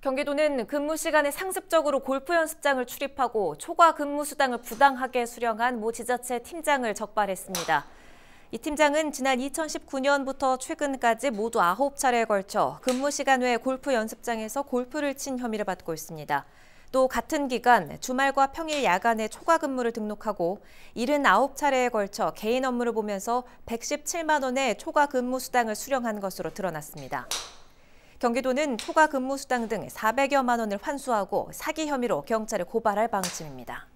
경기도는 근무 시간에 상습적으로 골프 연습장을 출입하고 초과 근무 수당을 부당하게 수령한 모 지자체 팀장을 적발했습니다. 이 팀장은 지난 2019년부터 최근까지 모두 9차례에 걸쳐 근무 시간 외 골프 연습장에서 골프를 친 혐의를 받고 있습니다. 또 같은 기간 주말과 평일 야간에 초과 근무를 등록하고 79차례에 걸쳐 개인 업무를 보면서 117만 원의 초과 근무 수당을 수령한 것으로 드러났습니다. 경기도는 초과 근무수당 등 400여만 원을 환수하고 사기 혐의로 경찰에 고발할 방침입니다.